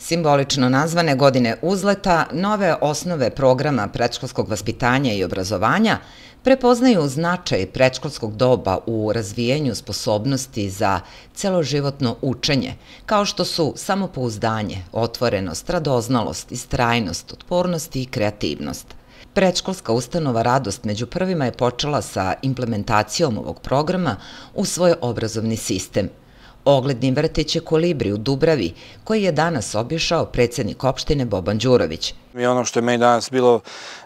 Simbolično nazvane godine uzleta, nove osnove programa prečkolskog vaspitanja i obrazovanja prepoznaju značaj prečkolskog doba u razvijenju sposobnosti za celoživotno učenje, kao što su samopouzdanje, otvorenost, radoznalost, istrajnost, otpornost i kreativnost. Prečkolska ustanova Radost među prvima je počela sa implementacijom ovog programa u svoj obrazovni sistem – ogledni vrtić je Kolibri u Dubravi, koji je danas obješao predsjednik opštine Boban Đurović. I ono što je meni danas bilo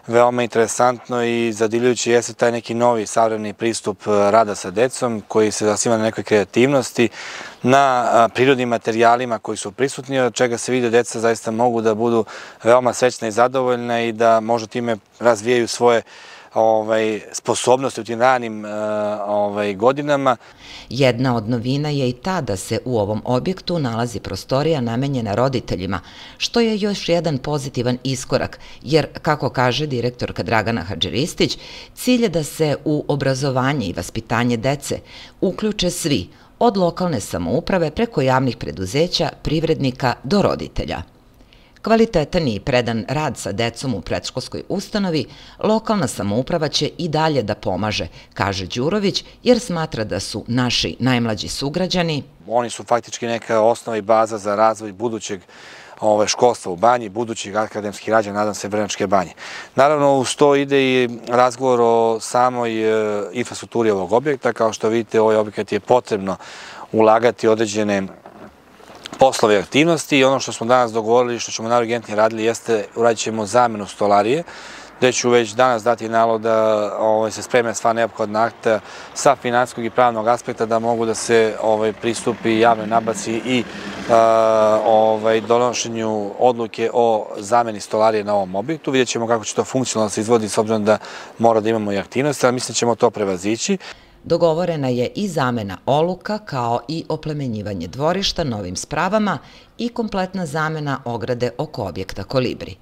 veoma interesantno i zadiljujući jeste taj neki novi savremni pristup e, rada sa decom koji se zasniva na nekoj kreativnosti, na prirodnim materijalima koji su prisutni, od čega se vide deca zaista mogu da budu veoma srećne i zadovoljne i da možda time razvijaju svoje kreativnosti ovaj, sposobnosti u tim ranim eh, ovaj, godinama. Jedna od novina je i ta da se u ovom objektu nalazi prostorija namenjena roditeljima, što je još jedan pozitivan iskorak, jer, kako kaže direktorka Dragana Hadžeristić, cilj je da se u obrazovanje i vaspitanje dece uključe svi, od lokalne samouprave preko javnih preduzeća, privrednika do roditelja kvalitetan i predan rad sa decom u predškolskoj ustanovi, lokalna samouprava će i dalje da pomaže, kaže Đurović, jer smatra da su naši najmlađi sugrađani. Oni su faktički neka osnova i baza za razvoj budućeg ovaj, školstva u banji, budućeg akademskih rađa, nadam se, Vrnačke banje. Naravno, uz to ide i razgovor o samoj e, infrastrukturi ovog objekta. Kao što vidite, ovaj objekat je potrebno ulagati određene poslove i aktivnosti. Ono što smo danas dogovorili, što ćemo narogentnije raditi jeste uradit ćemo zamenu stolarije, gde ću već danas dati nalog da ovaj, se spreme sva neophodna akta sa finanskog i pravnog aspekta da mogu da se ovaj, pristupi javnoj nabaci i ovaj, donošenju odluke o zameni stolarije na ovom objektu. Vidjet ćemo kako će to funkcionalno se izvoditi s obzirom da mora da imamo i aktivnost, ali mislim ćemo to prevazići. Dogovorena je i zamena oluka kao i oplemenjivanje dvorišta novim spravama i kompletna zamena ograde oko objekta Kolibri.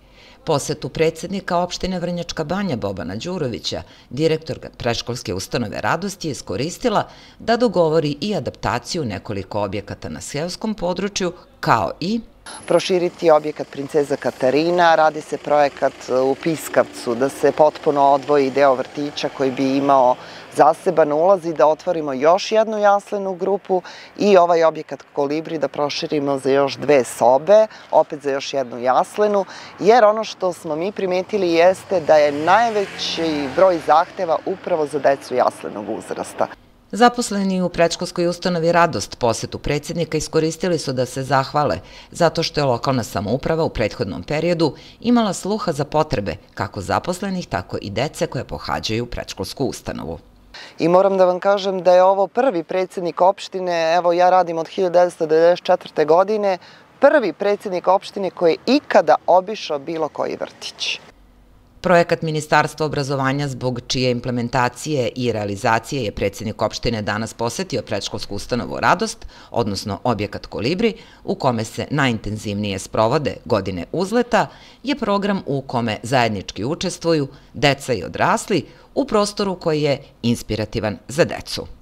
Posetu predsednika opštine Vrnjačka banja Bobana Đurovića, direktor preškolske ustanove radosti, je skoristila da dogovori i adaptaciju nekoliko objekata na sjevskom području, kao i proširiti objekat princeza Katarina, radi se projekat u Piskavcu da se potpuno odvoji deo vrtića koji bi imao zaseban ulaz i da otvorimo još jednu jaslenu grupu i ovaj objekat Kolibri da proširimo za još dve sobe, opet za još jednu jaslenu, jer ono što smo mi primetili jeste da je najveći broj zahteva upravo za decu jaslenog uzrasta. Zaposleni u prečkolskoj ustanovi Radost posetu predsjednika iskoristili su da se zahvale zato što je lokalna samouprava u prethodnom periodu imala sluha za potrebe kako zaposlenih, tako i dece koje pohađaju prečkolsku ustanovu. I moram da vam kažem da je ovo prvi predsjednik opštine, evo ja radim od 1994. godine, prvi predsjednik opštine koji je ikada obišao bilo koji vrtići. Projekat Ministarstva obrazovanja zbog čije implementacije i realizacije je predsjednik opštine danas posetio predškolsku ustanovu Radost, odnosno objekat Kolibri, u kome se najintenzivnije sprovode godine uzleta, je program u kome zajednički učestvuju deca i odrasli u prostoru koji je inspirativan za decu.